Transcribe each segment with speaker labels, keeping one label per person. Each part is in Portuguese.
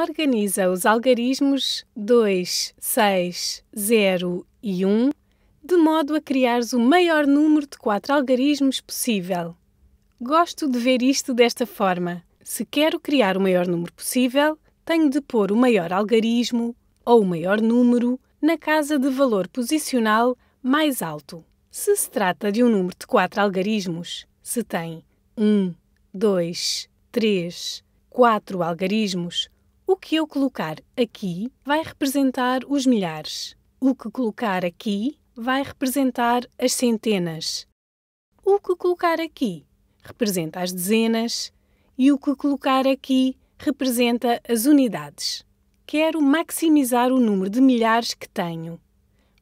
Speaker 1: Organiza os algarismos 2, 6, 0 e 1 de modo a criares o maior número de quatro algarismos possível. Gosto de ver isto desta forma. Se quero criar o maior número possível, tenho de pôr o maior algarismo ou o maior número na casa de valor posicional mais alto. Se se trata de um número de quatro algarismos, se tem 1, 2, 3, 4 algarismos o que eu colocar aqui vai representar os milhares. O que colocar aqui vai representar as centenas. O que colocar aqui representa as dezenas e o que colocar aqui representa as unidades. Quero maximizar o número de milhares que tenho.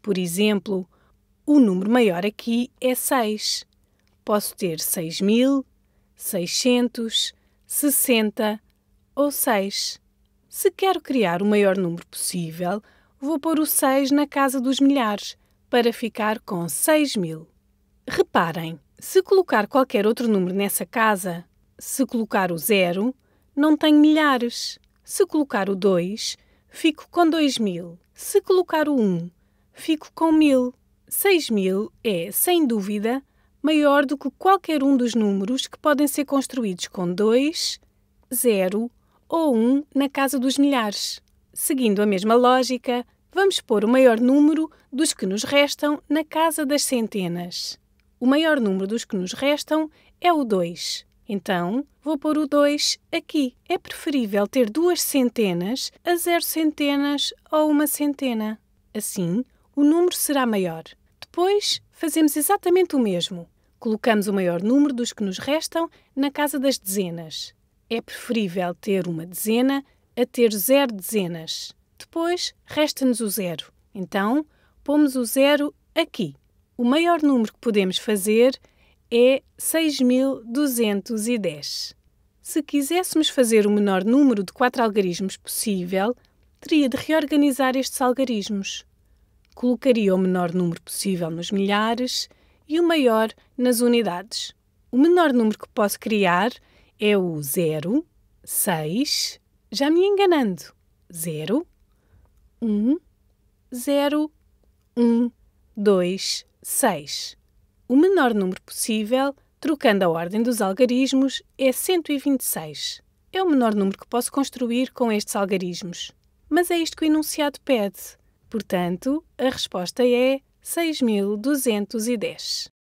Speaker 1: Por exemplo, o número maior aqui é 6. Posso ter 6.660 ou 6. Se quero criar o maior número possível, vou pôr o 6 na casa dos milhares, para ficar com 6 mil. Reparem, se colocar qualquer outro número nessa casa, se colocar o 0, não tenho milhares. Se colocar o 2, fico com 2 mil. Se colocar o 1, fico com 1000. 6 mil é, sem dúvida, maior do que qualquer um dos números que podem ser construídos com 2, 0 ou 1 na casa dos milhares. Seguindo a mesma lógica, vamos pôr o maior número dos que nos restam na casa das centenas. O maior número dos que nos restam é o 2. Então, vou pôr o 2 aqui. É preferível ter duas centenas a zero centenas ou uma centena. Assim, o número será maior. Depois, fazemos exatamente o mesmo. Colocamos o maior número dos que nos restam na casa das dezenas. É preferível ter uma dezena a ter zero dezenas. Depois, resta-nos o zero. Então, pomos o zero aqui. O maior número que podemos fazer é 6.210. Se quiséssemos fazer o menor número de quatro algarismos possível, teria de reorganizar estes algarismos. Colocaria o menor número possível nos milhares e o maior nas unidades. O menor número que posso criar é o 0, 6, já me enganando, 0, 1, 0, 1, 2, 6. O menor número possível, trocando a ordem dos algarismos, é 126. É o menor número que posso construir com estes algarismos. Mas é isto que o enunciado pede. Portanto, a resposta é 6210.